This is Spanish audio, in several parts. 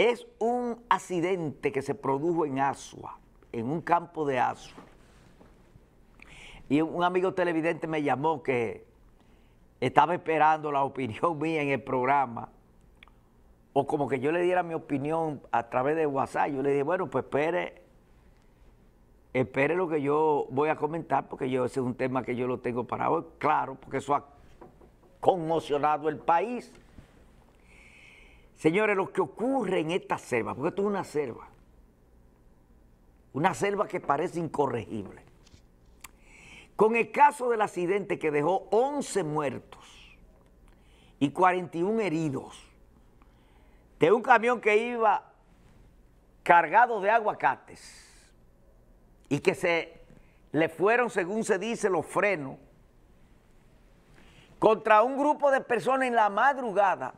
Es un accidente que se produjo en Asua, en un campo de Asua. Y un amigo televidente me llamó que estaba esperando la opinión mía en el programa, o como que yo le diera mi opinión a través de WhatsApp. Yo le dije, bueno, pues espere, espere lo que yo voy a comentar, porque yo ese es un tema que yo lo tengo para hoy, claro, porque eso ha conmocionado el país. Señores, lo que ocurre en esta selva, porque esto es una selva, una selva que parece incorregible, con el caso del accidente que dejó 11 muertos y 41 heridos de un camión que iba cargado de aguacates y que se le fueron, según se dice, los frenos contra un grupo de personas en la madrugada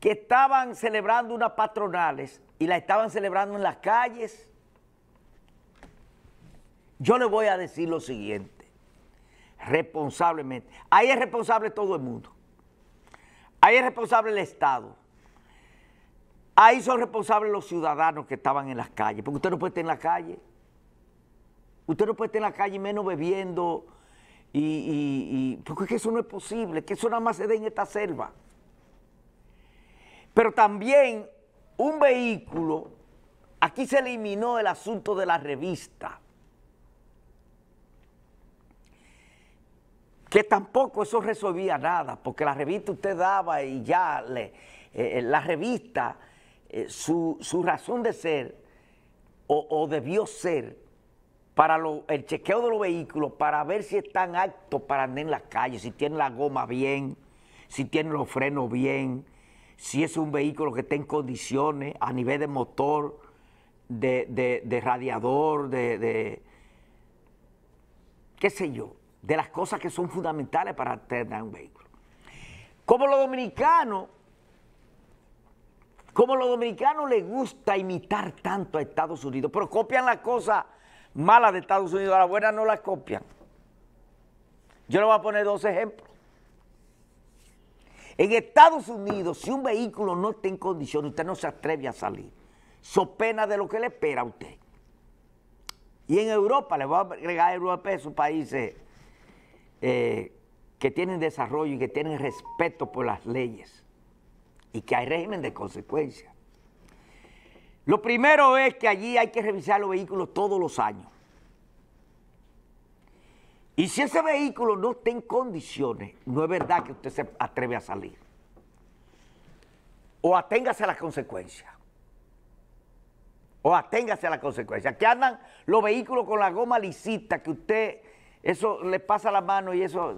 que estaban celebrando unas patronales y la estaban celebrando en las calles, yo le voy a decir lo siguiente, responsablemente. Ahí es responsable todo el mundo. Ahí es responsable el Estado. Ahí son responsables los ciudadanos que estaban en las calles, porque usted no puede estar en la calle. Usted no puede estar en la calle menos bebiendo y, y porque que eso no es posible, que eso nada más se dé en esta selva. Pero también un vehículo, aquí se eliminó el asunto de la revista, que tampoco eso resolvía nada, porque la revista usted daba y ya le, eh, eh, la revista, eh, su, razón de ser o, debió ser para el chequeo de los vehículos, para ver si están aptos para andar en las calle, si tienen la goma bien, si tienen los frenos bien, si es un vehículo que está en condiciones a nivel de motor, de, radiador, de, qué sé yo, de las cosas que son fundamentales para tener un vehículo. Como los dominicanos, como los dominicanos les gusta imitar tanto a Estados Unidos, pero copian las cosas malas de Estados Unidos, a las buenas no las copian. Yo le voy a poner dos ejemplos. En Estados Unidos, si un vehículo no está en condiciones, usted no se atreve a salir. So pena de lo que le espera a usted. Y en Europa, le voy a agregar a Europa esos países eh, que tienen desarrollo y que tienen respeto por las leyes y que hay régimen de consecuencia. Lo primero es que allí hay que revisar los vehículos todos los años. Y si ese vehículo no está en condiciones, no es verdad que usted se atreve a salir. O aténgase a las consecuencias. O aténgase a las consecuencias. Que andan los vehículos con la goma lisita, que usted, eso le pasa la mano y eso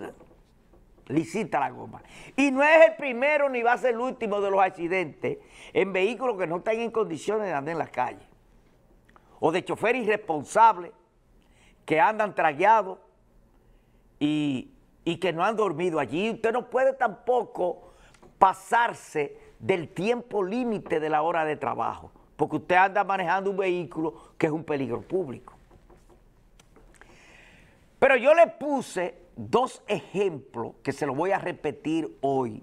licita la goma. Y no es el primero ni va a ser el último de los accidentes en vehículos que no están en condiciones de andar en las calles. O de chofer irresponsable que andan tragueados y, que no han dormido allí. Usted no puede tampoco pasarse del tiempo límite de la hora de trabajo, porque usted anda manejando un vehículo que es un peligro público. Pero yo le puse dos ejemplos que se los voy a repetir hoy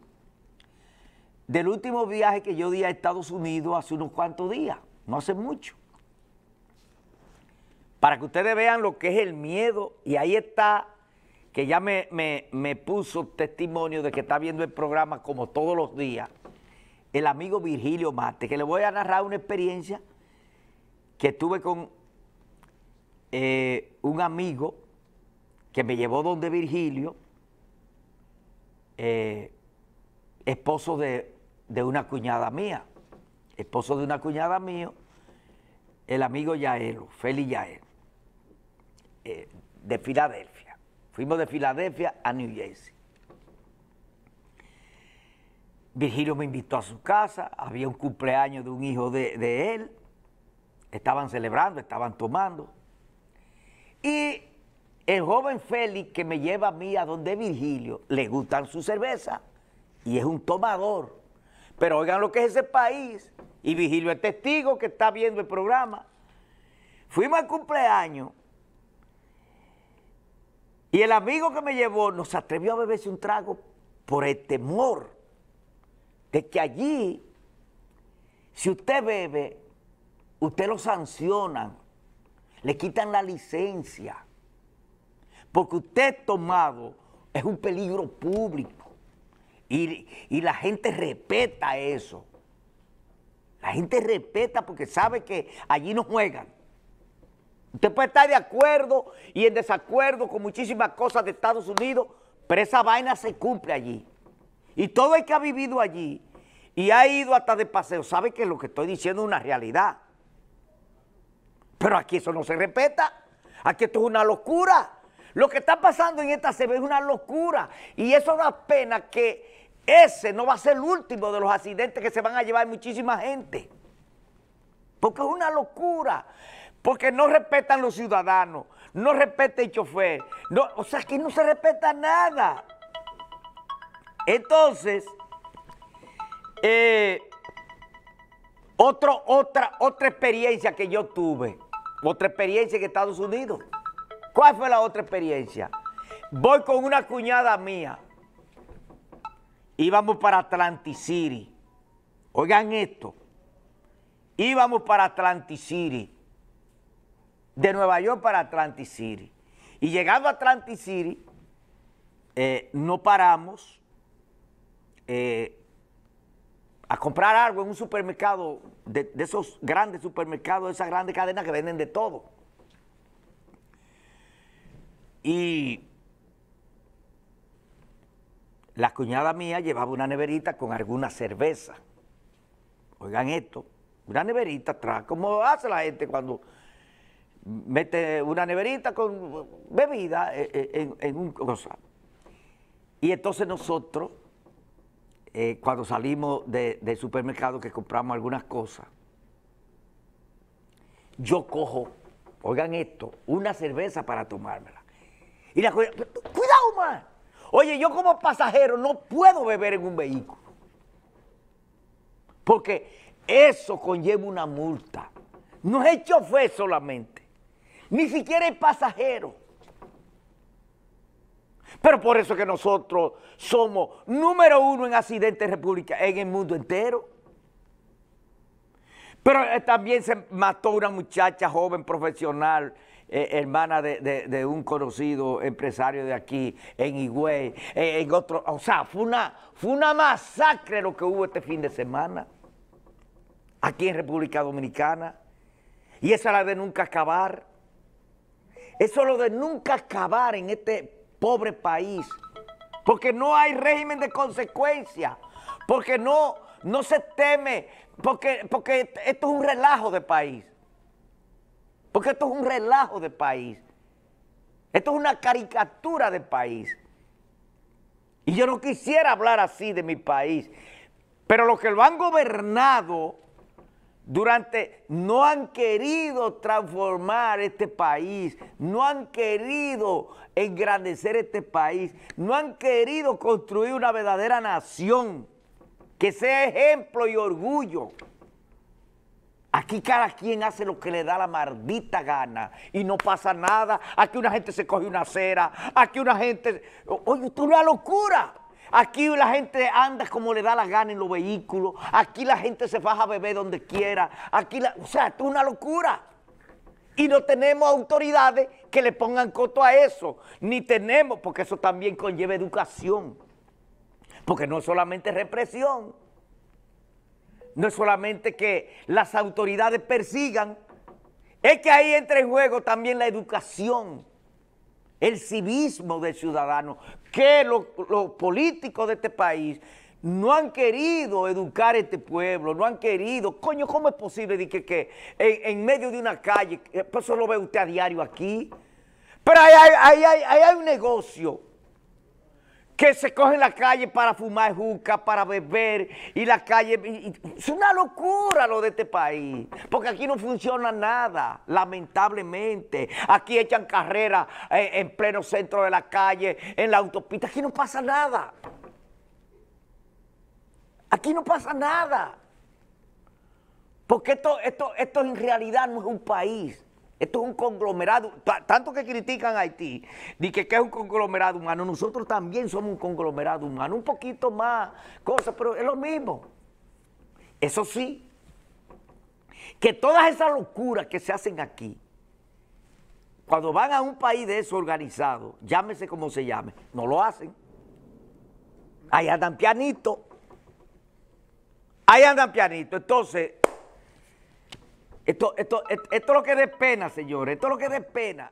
del último viaje que yo di a Estados Unidos hace unos cuantos días, no hace mucho. Para que ustedes vean lo que es el miedo y ahí está que ya me, puso testimonio de que está viendo el programa como todos los días, el amigo Virgilio Mate, que le voy a narrar una experiencia que tuve con eh, un amigo que me llevó donde Virgilio, eh, esposo de, una cuñada mía, esposo de una cuñada mío, el amigo yael Feli Yael, eh, de Filadelfia. Fuimos de Filadelfia a New Jersey. Virgilio me invitó a su casa, había un cumpleaños de un hijo de, él, estaban celebrando, estaban tomando. Y el joven Félix que me lleva a mí a donde Virgilio, le gustan su cerveza y es un tomador. Pero oigan lo que es ese país. Y Virgilio es testigo que está viendo el programa. Fuimos al cumpleaños y el amigo que me llevó nos atrevió a beberse un trago por el temor de que allí, si usted bebe, usted lo sancionan, le quitan la licencia, porque usted tomado es un peligro público y, y la gente respeta eso. La gente respeta porque sabe que allí no juegan. Usted puede estar de acuerdo y en desacuerdo con muchísimas cosas de Estados Unidos, pero esa vaina se cumple allí. Y todo el que ha vivido allí y ha ido hasta de paseo sabe que lo que estoy diciendo es una realidad. Pero aquí eso no se respeta. Aquí esto es una locura. Lo que está pasando en esta ve es una locura. Y eso da pena que ese no va a ser el último de los accidentes que se van a llevar muchísima gente. Porque es una locura porque no respetan los ciudadanos, no respeta el chofer, o sea, que no se respeta nada. Entonces, eh, otra, otra experiencia que yo tuve, otra experiencia en Estados Unidos. ¿Cuál fue la otra experiencia? Voy con una cuñada mía. Íbamos para Atlantic City. Oigan esto. Íbamos para Atlantic City de Nueva York para Atlantic City. Y llegando a Atlantic City, eh, no paramos eh, a comprar algo en un supermercado, de, de esos grandes supermercados, de esas grandes cadenas que venden de todo. Y la cuñada mía llevaba una neverita con alguna cerveza. Oigan esto, una neverita atrás, como hace la gente cuando mete una neverita con bebida eh, eh, en, un cosa. Y entonces nosotros, eh, cuando salimos del supermercado que compramos algunas cosas, yo cojo, oigan esto, una cerveza para tomármela. Y la cuidado más. Oye, yo como pasajero no puedo beber en un vehículo. Porque eso conlleva una multa. No es el chofer solamente. Ni siquiera es pasajero. Pero por eso que nosotros somos número uno en accidentes República, en el mundo entero. Pero eh, también se mató una muchacha joven profesional, eh, hermana de, un conocido empresario de aquí, en Higüey, eh, en otro. O sea, fue una, fue una masacre lo que hubo este fin de semana aquí en República Dominicana. Y esa es la de nunca acabar. Eso es lo de nunca acabar en este pobre país. Porque no hay régimen de consecuencia. Porque no, no se teme. Porque, porque esto es un relajo de país. Porque esto es un relajo de país. Esto es una caricatura de país. Y yo no quisiera hablar así de mi país. Pero los que lo han gobernado durante, no han querido transformar este país, no han querido engrandecer este país, no han querido construir una verdadera nación que sea ejemplo y orgullo. Aquí cada quien hace lo que le da la maldita gana y no pasa nada. Aquí una gente se coge una cera, aquí una gente... Oye, esto es una locura. Aquí la gente anda como le da la gana en los vehículos. Aquí la gente se baja a beber donde quiera. Aquí o sea, esto es una locura. Y no tenemos autoridades que le pongan coto a eso. Ni tenemos, porque eso también conlleva educación. Porque no es solamente represión. No es solamente que las autoridades persigan. Es que ahí entra en juego también la educación el civismo del ciudadano, que los políticos de este país no han querido educar a este pueblo, no han querido. Coño, ¿cómo es posible de que, en, medio de una calle, eh, por pues eso lo ve usted a diario aquí? Pero hay, hay, ahí hay un negocio que se coge la calle para fumar juca, para beber, y la calle... es una locura lo de este país, porque aquí no funciona nada, lamentablemente. Aquí echan carreras eh, en pleno centro de la calle, en la autopista, aquí no pasa nada. Aquí no pasa nada. Porque esto, esto, esto en realidad no es un país. Esto es un conglomerado, tanto que critican a Haití, ni que, es un conglomerado humano, nosotros también somos un conglomerado humano, un poquito más cosas, pero es lo mismo. Eso sí, que todas esas locuras que se hacen aquí, cuando van a un país de eso organizado, llámese como se llame, no lo hacen. Ahí andan pianito. Ahí andan pianito. Entonces, esto, esto, es lo que dé pena, señores. Esto es lo que dé pena.